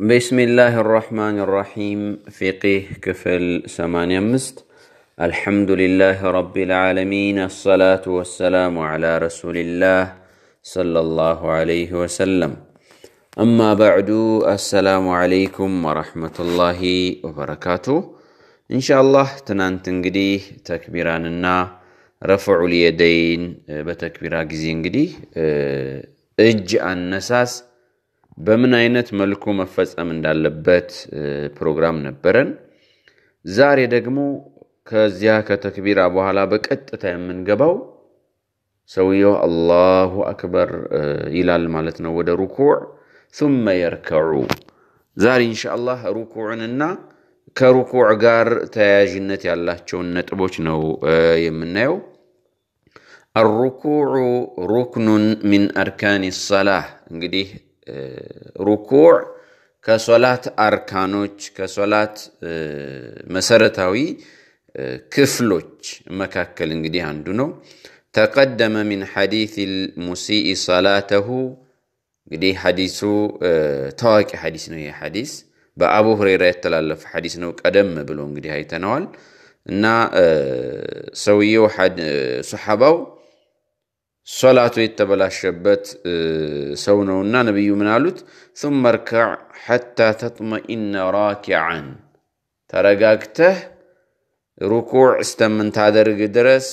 بسم الله الرحمن الرحيم فقه كفل سمانيا مست الحمد لله رب العالمين الصلاة والسلام على رسول الله صلى الله عليه وسلم أما بعد السلام عليكم ورحمة الله وبركاته إن شاء الله تنان انقديه تكبيران النا رفع اليدين بتكبيرا قزين انقديه اج النساس በምን አይነት መልኩ መፈጸም እንዳለበት ፕሮግራም ነበረን። ዛሬ ደግሞ ከዚያ ከተክቢራ በኋላ በቀጥታ የምንገባው ሰውየው አላሁ አክበር ይላል ማለት ነው ወደ ሩኩዕ ثመ የርከዑ። ዛሬ ኢንሻአላህ ሩኩዕንና ከሩኩዕ ጋር ተያያዥነት ያላቸውን ነጥቦች ነው የምናየው። አሩኩዑ ሩክኑን ሚን አርካን ሰላህ እንግዲህ ሩኩዕ ከሶላት አርካኖች ከሶላት መሰረታዊ ክፍሎች መካከል እንግዲህ አንዱ ነው። ተቀደመ ሚን ሐዲት ሙሲኢ ሰላተሁ እንግዲህ ሐዲሱ ታዋቂ ሐዲስ ነው። ይህ ሐዲስ በአቡ ሁሬራ የተላለፈ ሐዲስ ነው። ቀደም ብሎ እንግዲህ አይተነዋል እና ሰውየው ሶሓባው ሶላቱ የተበላሸበት ሰው ነውና ነቢዩ ምን አሉት? ثመ እርካዕ ሐታ ተጥመኢነ ራኪዓን ተረጋግተህ ሩኩዕ እስተምንታደርግ ድረስ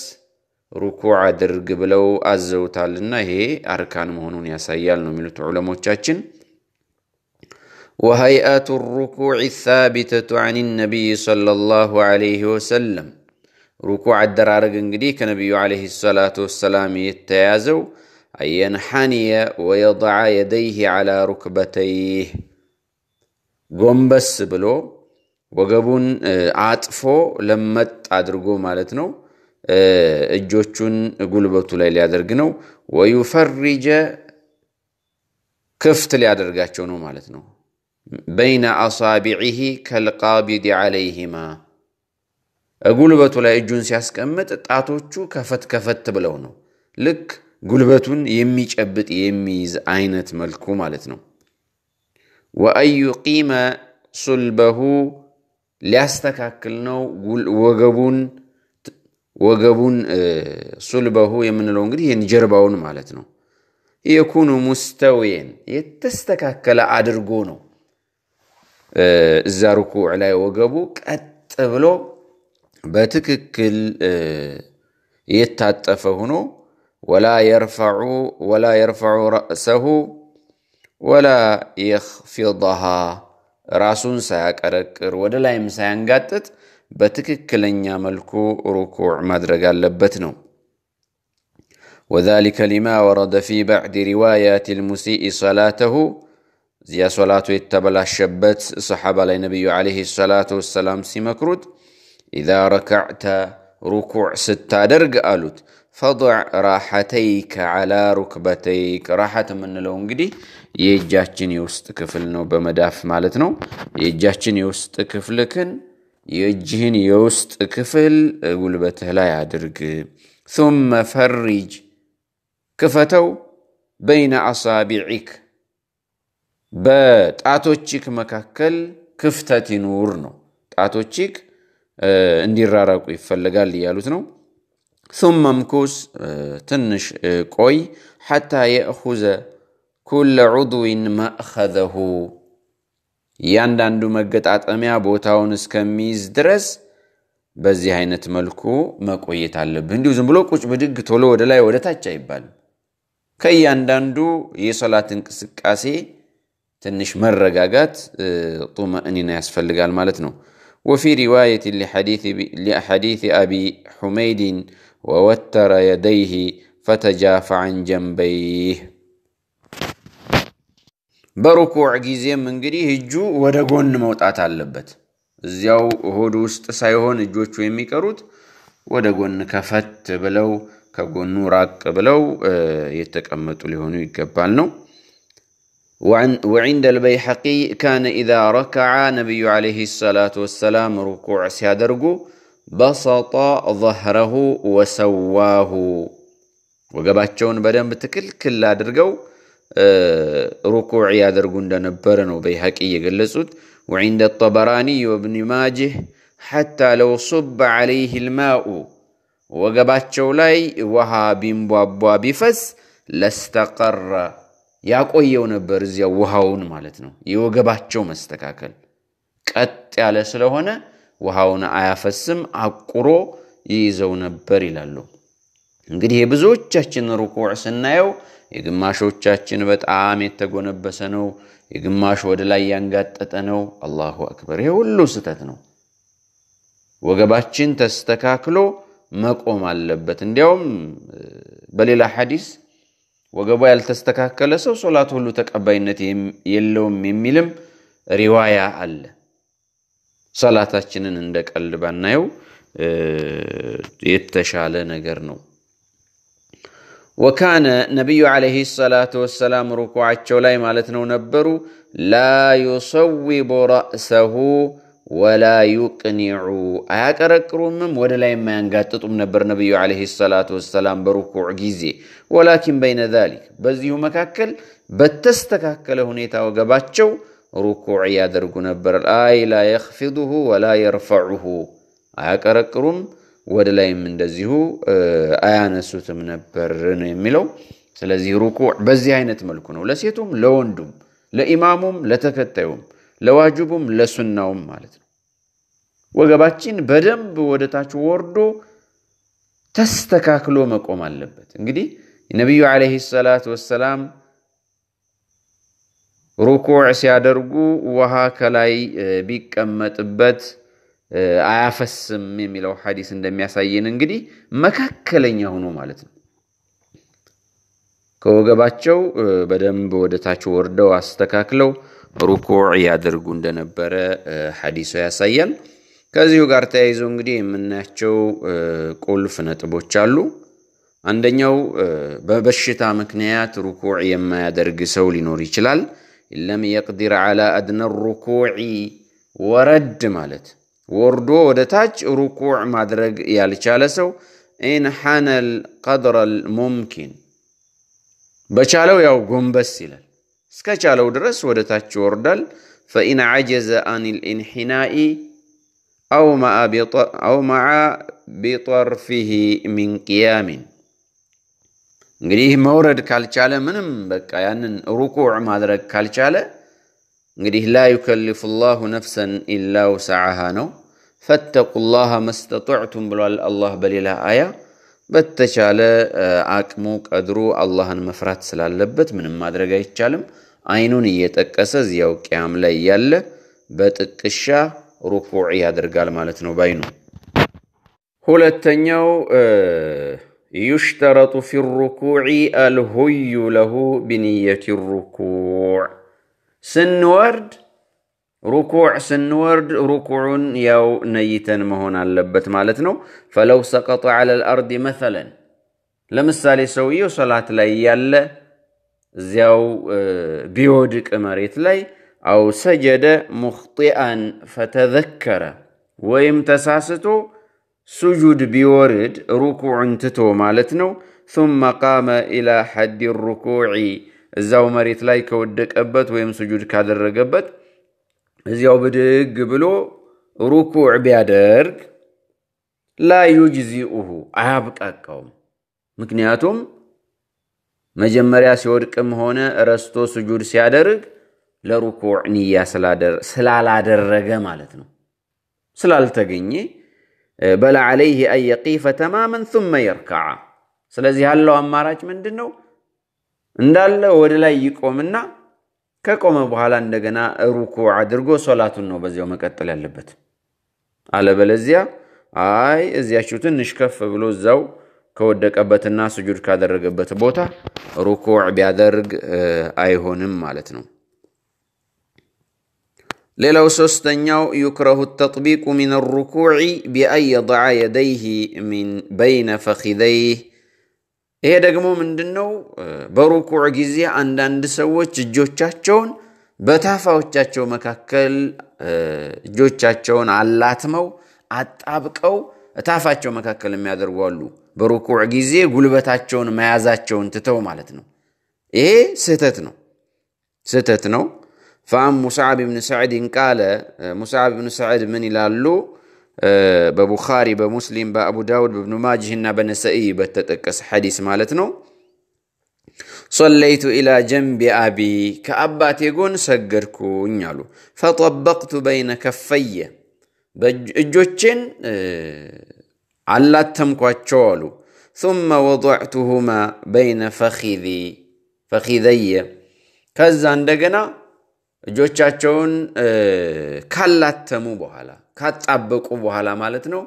ሩኩዕ አድርግ ብለው አዘውታልና ይሄ አርካን መሆኑን ያሳያል ነው የሚሉት ዑለሞቻችን። ወሀይአቱ ሩኩዕ ሳቢተቱ ዐን ነቢይ ሰለላሁ ዐለይሂ ወሰለም ركوع الدرارق انقدي كنبي عليه الصلاة والسلام يتيازو أن ينحني ويضع يديه على ركبتيه قنبس بلو وقبون عاطفو لمت عدرقو مالتنو الجوتشون قلبتو ليلي عدرقنو ويفرج كفت لي مالتنو بين أصابعه كالقابد عليهما ጉልበቱ ላይ እጁን ሲያስቀምጥ ጣቶቹ ከፈት ከፈት ብለው ነው። ልክ ጉልበቱን የሚጨብጥ የሚይዝ አይነት መልኩ ማለት ነው። ወአዩ ቂመ ሱልበሁ ሊያስተካክል ነው ወገቡን ወገቡን ሱልበሁ የምንለው እንግዲህ ይህን ጀርባውን ማለት ነው። የኩኑ ሙስተዌን የተስተካከለ አድርጎ ነው እዛ ርኩዕ ላይ ወገቡ ቀጥ ብሎ በትክክል የታጠፈ ሆኖ ወላ የርፈዑ ወላ የርፈዑ ረእሰሁ ወላ የኽፊضሃ ራሱን ሳያቀረቅር ወደ ላይም ሳያንጋጥጥ በትክክለኛ መልኩ ሩኩዕ ማድረግ አለበት ነው። وذلك لما ورد في بعد روايات المسيء صلاته زي صلاته يتبلى الشبت صحابة علي النبي عليه الصلاة والسلام سيمكروت ኢዛ ረከዕተ ሩኩዕ ስታደርግ አሉት ፈضዕ ራሐተይከ ዓላ ሩክበተይክ። ራሐት የምንለው እንግዲህ የእጃችን የውስጥ ክፍል ነው፣ በመዳፍ ማለት ነው። የእጃችን የውስጥ ክፍልክን የእጅህን የውስጥ ክፍል ጉልበትህ ላይ አድርግ። ثመ ፈሪጅ ክፈተው፣ በይነ አሳቢዒክ በጣቶችክ መካከል ክፍተት ይኑር ነው ጣቶችክ እንዲራራቁ ይፈልጋል እያሉት ነው። ثم امكስ ትንሽ ቆይ حتى يأخذ ኩለ ዑضዊን መእኸዘሁ እያንዳንዱ መገጣጠሚያ ቦታውን እስከሚይዝ ድረስ በዚህ አይነት መልኩ መቆየት አለብህ። እንዲሁ ዝም ብሎ ቁጭ ብድግ ቶሎ ወደ ላይ ወደ ታች አይባልም። ከእያንዳንዱ የሶላት እንቅስቃሴ ትንሽ መረጋጋት ጡመእኒና ያስፈልጋል ማለት ነው። وفي رواية لحديث, لحديث أبي حميد ووتر يديه فتجاف عن جنبيه በሩኩዕ ጊዜም እንግዲህ እጁ ወደ ጎን መውጣት አለበት። እዚያው ሆድ ውስጥ ሳይሆን እጆቹ የሚቀሩት ወደ ጎን ከፈት ብለው ከጎኑ ራቅ ብለው የተቀመጡ ሊሆኑ ይገባል ነው። وعن وعند البيحقي كان إذا ركع نبي عليه الصلاة والسلام ركوع سيادرقو بسط ظهره وسواه وقباتشون بدن بتكل كلا درقو آه، ركوع يادرقو اندنبرن وبيحقي يقلسود وعند الطبراني وابن ماجه حتى لو صب عليه الماء وقباتشو لاي وها بيمبوابوا بفس لاستقر ያቆየው ነበር እዚያ ውሃውን ማለት ነው። የወገባቸው መስተካከል ቀጥ ያለ ስለሆነ ውሃውን አያፈስም፣ አቁሮ ይይዘው ነበር ይላሉ። እንግዲህ የብዙዎቻችን ሩኩዕ ስናየው የግማሾቻችን በጣም የተጎነበሰ ነው፣ የግማሽ ወደ ላይ ያንጋጠጠ ነው። አላሁ አክበር! ይሄ ሁሉ ስህተት ነው። ወገባችን ተስተካክሎ መቆም አለበት። እንዲያውም በሌላ ሐዲስ ወገቧ ያልተስተካከለ ሰው ሶላት ሁሉ ተቀባይነት የለውም የሚልም ሪዋያ አለ። ሰላታችንን እንደ ቀልድ ባናየው የተሻለ ነገር ነው። ወካነ ነቢዩ ዓለይሂ ሰላት ወሰላም ሩኩዓቸው ላይ ማለት ነው ነበሩ ላ ዩሰዊቡ ረእሰሁ ولا يقنعوا أكركرمم ولا لا يما ينقاتطم نبر نبي عليه الصلاة والسلام بركوع جيزي ولكن بين ذلك بزي مكاكل بتستكاكل هنيتا وقباتشو ركوع يادر نبر الآي لا يخفضه ولا يرفعه أكركرم ولا لا يمن دزيهو أيانا سوتم نبر نيملو سلازي ركوع بزي عينة ملكونا ولسيتم لوندم لإمامهم لتكتيهم ለዋጅቡም ለሱናውም ማለት ነው። ወገባችን በደንብ ወደታች ወርዶ ተስተካክሎ መቆም አለበት። እንግዲህ ነቢዩ ዓለይሂ ሰላት ወሰላም ሩኩዕ ሲያደርጉ ውሃ ከላይ ቢቀመጥበት አያፈስም የሚለው ሐዲስ እንደሚያሳየን እንግዲህ መካከለኛ ሆኖ ማለት ነው። ከወገባቸው በደንብ ወደታች ወርደው አስተካክለው ሩኩዕ ያደርጉ እንደነበረ ሐዲሱ ያሳያል። ከዚሁ ጋር ተያይዞ እንግዲህ የምናያቸው ቁልፍ ነጥቦች አሉ። አንደኛው በበሽታ ምክንያት ሩኩዕ የማያደርግ ሰው ሊኖር ይችላል። ለም የቅዲር ዓላ አድነ ሩኩ ወረድ ማለት ወርዶ ወደ ታች ሩኩዕ ማድረግ ያልቻለ ሰው ኢንሓነል ቀድረል ሙምኪን በቻለው ያው ጎንበስ ይላል سكاشالو درس ودتاش وردل فإن عجز عن الانحناء أو مع أو مع بطرفه من قيام إنجليه مورد كالشالة منم بك يعني ركوع ما درك كالشالة إنجليه لا يكلف الله نفسا إلا وسعها نو فاتقوا الله ما استطعتم بل الله بل إلى آية بتشالة أكموك أدرو الله المفرات سلال لبت منم ما درك أي አይኑን እየጠቀሰ እዚያው ቅያም ላይ እያለ በጥቅሻ ሩኩዕ ያደርጋል ማለት ነው ባይኑ። ሁለተኛው ዩሽተረጡ ፊ ሩኩዕ አልሁዩ ለሁ ቢንየት ሩኩዕ ስንወርድ ሩኩዕ ስንወርድ ሩኩዑን ያው ነይተን መሆን አለበት ማለት ነው። ፈለው ሰቀጠ ዐለ ልአርድ መተለን ለምሳሌ ሰውየው ሰላት ላይ ያለ እዚያው ቢወድቅ መሬት ላይ አው ሰጀደ ሙኽጢአን ፈተዘከረ ወይም ተሳስቶ ሱጁድ ቢወርድ ሩኩዕን ትቶ ማለት ነው። ثم قام إلى حد الركوع እዛው መሬት ላይ ከወደቀበት ወይም ሱጁድ ካደረገበት እዚያው ብድግ ብሎ ሩኩዕ ቢያደርግ ላ ዩጅዚኡሁ አያብቃቃውም። ምክንያቱም መጀመሪያ ሲወድቅም ሆነ ረስቶ ስጁድ ሲያደርግ ለሩኩዕ ንያ ስላላደረገ ማለት ነው፣ ስላልተገኘ በለ ዓለይህ አን ተማመን ثመ የርካዓ። ስለዚህ ያለው አማራጭ ምንድን ነው? እንዳለ ወደ ላይ ይቆምና ከቆመ በኋላ እንደገና ሩኩዕ አድርጎ ሶላቱን ነው በዚያው መቀጠል ያለበት። አለበለዚያ አይ እዚያችሁ ትንሽ ከፍ ብሎ እዛው ከወደቀበትና ስጁድ ካደረገበት ቦታ ሩኩዕ ቢያደርግ አይሆንም ማለት ነው። ሌላው ሶስተኛው ዩክረሁ ተጥቢቁ ሚን ሩኩዕ ቢአን የضዓ የደይህ በይነ ፈኪደይህ። ይሄ ደግሞ ምንድን ነው? በሩኩዕ ጊዜ አንዳንድ ሰዎች እጆቻቸውን በታፋዎቻቸው መካከል እጆቻቸውን አላትመው አጣብቀው ታፋቸው መካከል የሚያደርጓሉ። በሩኩዕ ጊዜ ጉልበታቸውን መያዛቸውን ትተው ማለት ነው። ይሄ ስህተት ነው፣ ስህተት ነው። ፋም ሙስዓብ ብን ሰዕድን ቃለ ሙስዓብ ብን ሰዕድ ምን ይላሉ? በቡኻሪ በሙስሊም በአቡ ዳውድ በብኑ ማጅህ እና በነሰኢ በተጠቀሰ ሐዲስ ማለት ነው። ሶለይቱ ኢላ ጀንቢ አቢ ከአባቴ ጎን ሰገድኩኝ አሉ። ፈጠበቅቱ በይነ ከፈየ እጆቼን አላተምኳቸው አሉ። ثم وضعتهما بين فخذي فخذي ከዛ እንደገና እጆቻቸውን ካላተሙ በኋላ ካጣበቁ በኋላ ማለት ነው።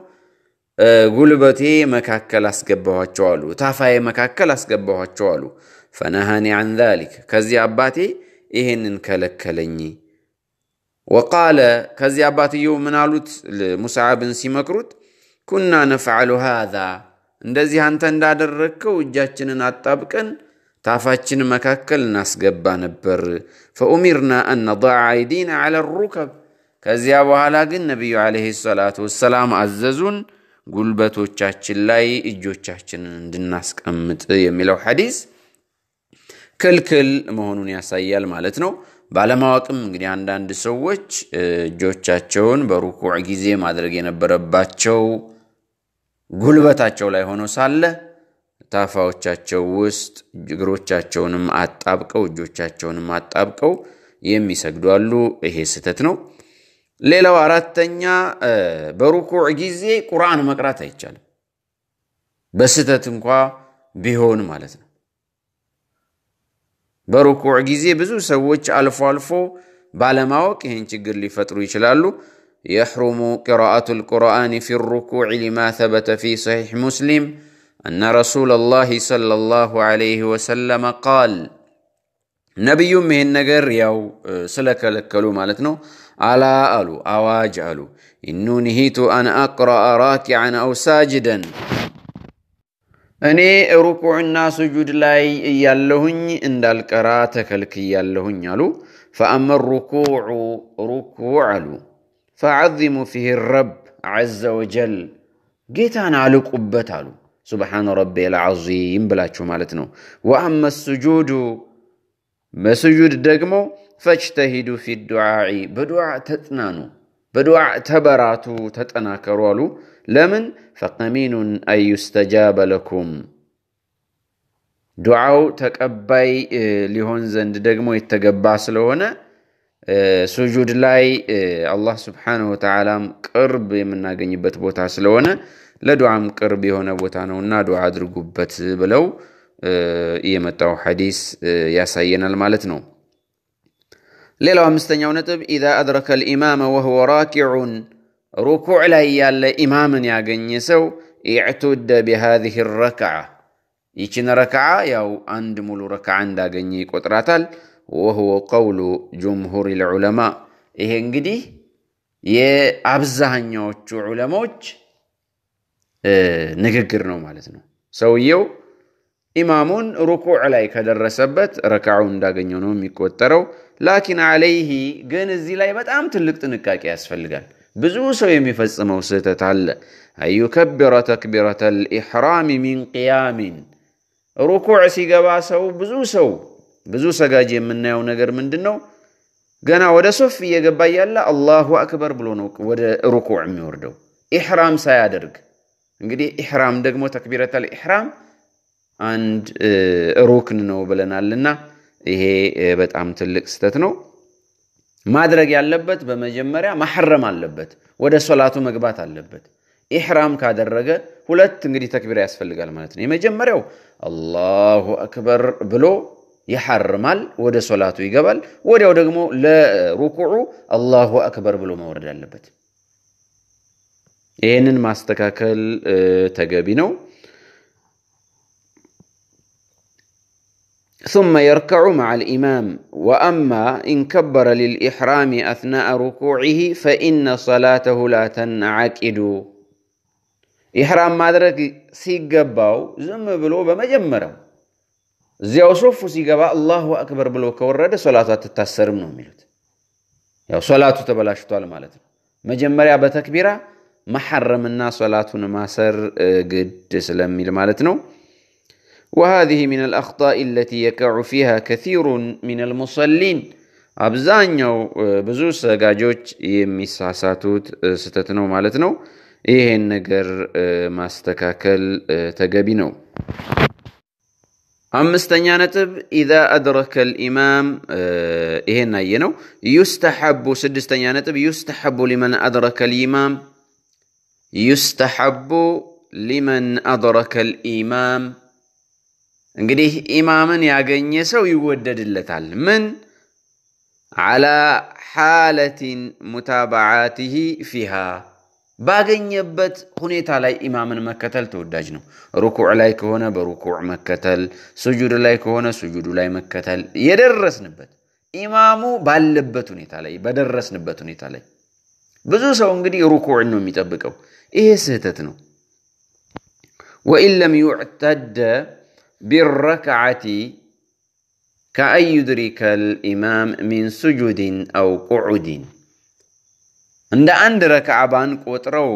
ጉልበቴ መካከል አስገባኋቸው አሉ። ታፋዬ መካከል አስገባኋቸው አሉ። ፈነሃኒ አን ዛሊክ ከዚህ አባቴ ይሄንን ከለከለኝ። ወቃለ ከዚህ አባትየው ምን አሉት ሙሳ ብን ሲመክሩት ኩና ነፍዓሉ ሃዛ እንደዚህ አንተ እንዳደረግከው እጃችንን አጣብቀን ታፋችን መካከል እናስገባ ነበር። ፈኡሚርና አን ነዳዕ አይዲና ዐለ ሩከብ። ከዚያ በኋላ ግን ነቢዩ ዓለይሂ ሰላቱ ወሰላም አዘዙን ጉልበቶቻችን ላይ እጆቻችንን እንድናስቀምጥ የሚለው ሐዲስ ክልክል መሆኑን ያሳያል ማለት ነው። ባለማወቅም እንግዲህ አንዳንድ ሰዎች እጆቻቸውን በሩኩዕ ጊዜ ማድረግ የነበረባቸው ጉልበታቸው ላይ ሆኖ ሳለ ታፋዎቻቸው ውስጥ እግሮቻቸውንም አጣብቀው እጆቻቸውንም አጣብቀው የሚሰግዱ አሉ። ይሄ ስህተት ነው። ሌላው አራተኛ በሩኩዕ ጊዜ ቁርአን መቅራት አይቻልም። በስህተት እንኳ ቢሆን ማለት ነው። በሩኩዕ ጊዜ ብዙ ሰዎች አልፎ አልፎ ባለማወቅ ይህን ችግር ሊፈጥሩ ይችላሉ። يحرم قراءة القرآن في الركوع لما ثبت في صحيح مسلم أن رسول الله صلى الله عليه وسلم قال نبي من نجر يو سلك الكلو مالتنا على ألو أواج ألو إنو نهيت أن أقرأ راكعا أو ساجدا أني ركوع الناس እኔ لاي يالهن عند እያለሁኝ እንዳልቀራ يالهن يالو فأما الركوع ركوع ألو فعظم فيه الرب عز وجل جيت انا على قبته سبحان ربي العظيم بلا مالتنا وأما السجود ما سجود دقمو فاجتهدوا في الدعاء بدعاء تتنانو بدعاء تبراتو تتنا كروالو لمن فقمين أن يستجاب لكم دعاء تكبي لهون زند دقمو يتقبع سلوهنا ሱጁድ ላይ አላህ ስብሓነሁ ወተዓላም ቅርብ የምናገኝበት ቦታ ስለሆነ ለዱዓም ቅርብ የሆነ ቦታ ነው እና ዱዓ አድርጉበት ብለው የመጣው ሐዲስ ያሳየናል ማለት ነው። ሌላው አምስተኛው ነጥብ ኢዛ አድረከ ልኢማመ ወህወ ራኪዑን ሩኩዕ ላይ ያለ ኢማምን ያገኘ ሰው ኢዕቱደ ቢሃዚህ ረክዓ ይችን ረክዓ ያው አንድ ሙሉ ረክዓ እንዳገኘ ይቆጥራታል። ወህወ ቀውሉ ጅምሁር ልዑለማ። ይሄ እንግዲህ የአብዛኛዎቹ ዑለማዎች ንግግር ነው ማለት ነው። ሰውየው ኢማሙን ሩኩዕ ላይ ከደረሰበት ረካዑ እንዳገኘው ነው የሚቆጠረው። ላኪን አለይሂ ግን እዚህ ላይ በጣም ትልቅ ጥንቃቄ ያስፈልጋል። ብዙ ሰው የሚፈጽመው ስህተት አለ። አዩከቢረ ተክቢረተ ልኢሕራሚ ሚን ቅያሚን ሩኩዕ ሲገባ ሰው ብዙ ሰው ብዙ ሰጋጅ የምናየው ነገር ምንድን ነው? ገና ወደ ሶፍ እየገባ እያለ አላሁ አክበር ብሎ ነው ወደ ሩኩዕ የሚወርደው ኢሕራም ሳያደርግ። እንግዲህ ኢሕራም ደግሞ ተክቢረተል ኢሕራም አንድ ሩክን ነው ብለናልና ይሄ በጣም ትልቅ ስህተት ነው። ማድረግ ያለበት በመጀመሪያ ማሐረም አለበት፣ ወደ ሶላቱ መግባት አለበት። ኢሕራም ካደረገ ሁለት እንግዲህ ተክቢራ ያስፈልጋል ማለት ነው። የመጀመሪያው አላሁ አክበር ብሎ يحرمال ود صلاته يقبل ود دغمو لا ركوعو الله اكبر بلو ما ورد اللبت ايهنن ما استكاكل تغبي ثم يركع مع الإمام وأما إن كبر للإحرام أثناء ركوعه فإن صلاته لا تنعكدو إحرام مدرك سيقباو زم بلو بمجمره እዚያው ሶፉ ሲገባ አላሁ አክበር ብሎ ከወረደ ሶላቱ አትታሰርም ነው የሚሉት። ያው ሶላቱ ተበላሽቷል ማለት ነው። መጀመሪያ በተክቢራ መሐረምና ሶላቱን ማሰር ግድ ስለሚል ማለት ነው። ወሃዚህ ሚን አልአኽጣኢ አለቲ የቀዑ ፊሃ ከሲሩን ሚን አልሙሰሊን፣ አብዛኛው ብዙ ሰጋጆች የሚሳሳቱት ስህተት ነው ማለት ነው። ይህን ነገር ማስተካከል ተገቢ ነው። አምስተኛ ነጥብ ኢዛ አድረከ ልኢማም ይሄን አየ ነው። ዩስተሐቡ ስድስተኛ ነጥብ ዩስተሐቡ ሊመን አድረከ ልኢማም ዩስተሐቡ ሊመን አድረከ ልኢማም። እንግዲህ ኢማምን ያገኘ ሰው ይወደድለታል። ምን አላ ሓለትን ሙታበዓትህ ፊሃ ባገኘበት ሁኔታ ላይ ኢማምን መከተል ተወዳጅ ነው። ሩኩዕ ላይ ከሆነ በሩኩዕ መከተል፣ ስጁድ ላይ ከሆነ ስጁዱ ላይ መከተል የደረስንበት ኢማሙ ባለበት ሁኔታ ላይ በደረስንበት ሁኔታ ላይ ብዙ ሰው እንግዲህ ሩኩዕን ነው የሚጠብቀው። ይሄ ስህተት ነው። ወኢን ለም ዩዕተደ ቢረክዓቲ ከአን ዩድሪከ ልኢማም ሚን ስጁድን አው ቁዑድን እንደ አንድ ረክዓባን ቆጥረው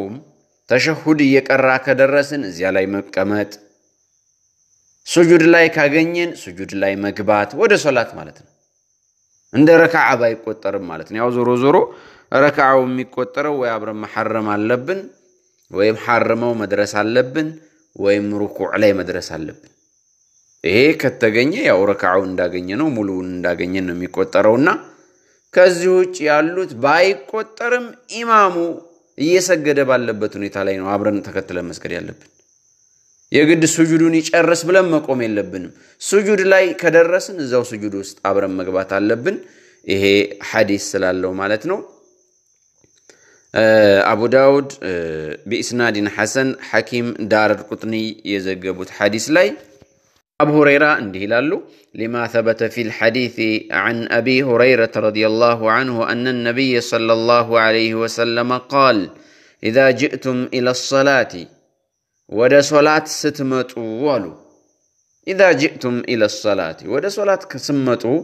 ተሸሁድ እየቀራ ከደረስን እዚያ ላይ መቀመጥ፣ ሱጁድ ላይ ካገኘን ሱጁድ ላይ መግባት ወደ ሶላት ማለት ነው። እንደ ረክዓ ባይቆጠርም ማለት ነው። ያው ዞሮ ዞሮ ረክዓው የሚቆጠረው ወይ አብረን መሐረም አለብን ወይም ሐርመው መድረስ አለብን ወይም ሩኩዕ ላይ መድረስ አለብን። ይሄ ከተገኘ ያው ረክዓው እንዳገኘ ነው ሙሉውን እንዳገኘን ነው የሚቆጠረውና ከዚህ ውጭ ያሉት ባይቆጠርም ኢማሙ እየሰገደ ባለበት ሁኔታ ላይ ነው አብረን ተከትለን መስገድ ያለብን። የግድ ሱጁዱን ይጨርስ ብለን መቆም የለብንም። ሱጁድ ላይ ከደረስን እዛው ሱጁድ ውስጥ አብረን መግባት አለብን። ይሄ ሐዲስ ስላለው ማለት ነው። አቡ ዳውድ ቢኢስናዲን ሐሰን ሐኪም ዳር ቁጥኒ የዘገቡት ሐዲስ ላይ أبو هريرة عندي لالو لما ثبت في الحديث عن أبي هريرة رضي الله عنه أن النبي صلى الله عليه وسلم قال إذا جئتم إلى الصلاة ودى صلاة ستمتوالو إذا جئتم إلى الصلاة ودى صلاة كسمتو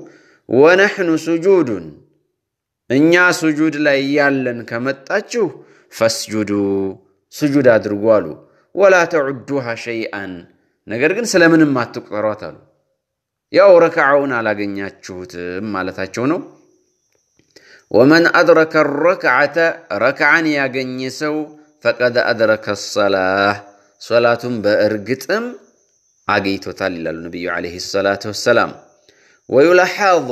ونحن سجود إنيا سجود لا يالن كمتاتشو فاسجدوا سجود أدر والو ولا تعدوها شيئا ነገር ግን ስለምንም አትቁጠሯት አሉ። ያው ረክዓውን አላገኛችሁትም ማለታቸው ነው። ወመን አድረከ ረክዓተ ረክዓን ያገኘ ሰው ፈቀድ አድረከ ሰላህ ሶላቱን በእርግጥም አግኝቶታል ይላሉ ነቢዩ ዓለይሂ ሰላቱ ወሰላም። ወዩላሓዙ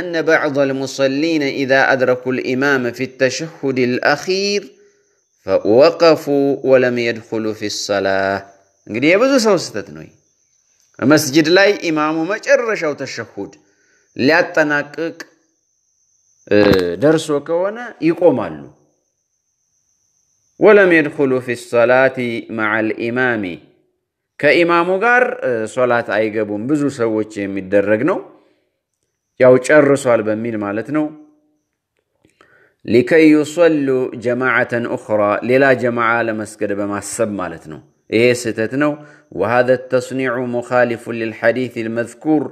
أن بعض المصلين إذا أدركوا الإمام في التشهد الأخير وقفوا ولم يدخلوا في الصلاة እንግዲህ የብዙ ሰው ስህተት ነው። በመስጅድ ላይ ኢማሙ መጨረሻው ተሸሁድ ሊያጠናቅቅ ደርሶ ከሆነ ይቆማሉ። ወለም የድኹሉ ፊ ሰላቲ መዓል ኢማሚ ከኢማሙ ጋር ሶላት አይገቡም። ብዙ ሰዎች የሚደረግ ነው። ያው ጨርሷል በሚል ማለት ነው። ሊከይ ዩሰሉ ጀማዓተን ኡኽራ ሌላ ጀማዓ ለመስገድ በማሰብ ማለት ነው። إيه ستتنو وهذا التصنيع مخالف للحديث المذكور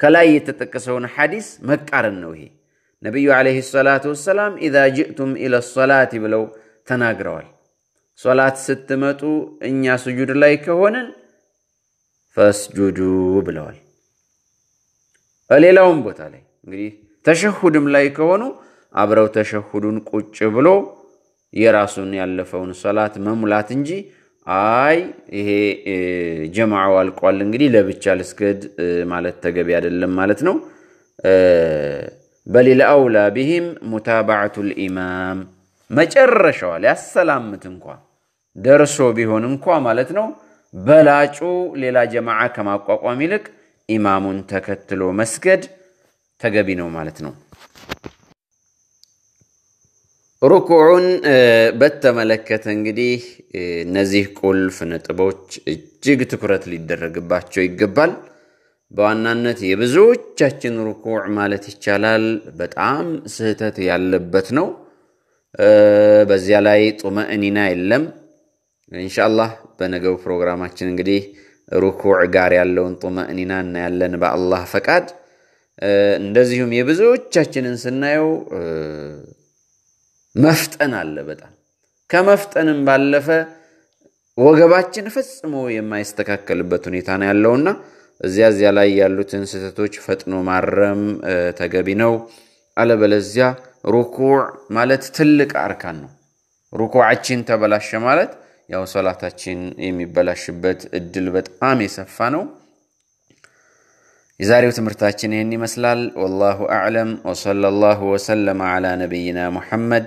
كلا يتتكسون حديث مكارنوه نبي عليه الصلاة والسلام إذا جئتم إلى الصلاة بلو تناقروال صلاة ستمتو إنيا سجود لايك هون فاسجدوا بلوال الليلوم بوتالي تشهد ملايك ونن أبرو تشهدون قوش بلو يراسون يالفون صلاة مملات انجي አይ ይሄ ጀማዓው አልቋል፣ እንግዲህ ለብቻ ልስገድ ማለት ተገቢ አይደለም ማለት ነው። በሌላ አውላ ቢህም ሙታባዕቱ ልኢማም መጨረሻዋ ሊያሰላምት እንኳ ደርሶ ቢሆን እንኳ ማለት ነው። በላጩ ሌላ ጀማዓ ከማቋቋም ይልቅ ኢማሙን ተከትሎ መስገድ ተገቢ ነው ማለት ነው። ሩኩዑን በተመለከተ እንግዲህ እነዚህ ቁልፍ ነጥቦች እጅግ ትኩረት ሊደረግባቸው ይገባል። በዋናነት የብዙዎቻችን ሩኩዕ ማለት ይቻላል በጣም ስህተት ያለበት ነው። በዚያ ላይ ጡመእኒና የለም። እንሻአላህ በነገው ፕሮግራማችን እንግዲህ ሩኩዕ ጋር ያለውን ጡመእኒና እናያለን በአላህ ፈቃድ። እንደዚሁም የብዙዎቻችንን ስናየው መፍጠን አለ። በጣም ከመፍጠንም ባለፈ ወገባችን ፈጽሞ የማይስተካከልበት ሁኔታ ነው ያለውና እዚያ እዚያ ላይ ያሉትን ስህተቶች ፈጥኖ ማረም ተገቢ ነው። አለበለዚያ ሩኩዕ ማለት ትልቅ አርካን ነው። ሩኩዓችን ተበላሸ ማለት ያው ሰላታችን የሚበላሽበት እድል በጣም የሰፋ ነው። የዛሬው ትምህርታችን ይህን ይመስላል። ወላሁ አዕለም ወሰለላሁ ወሰለመ ዓላ ነቢይና ሙሐመድ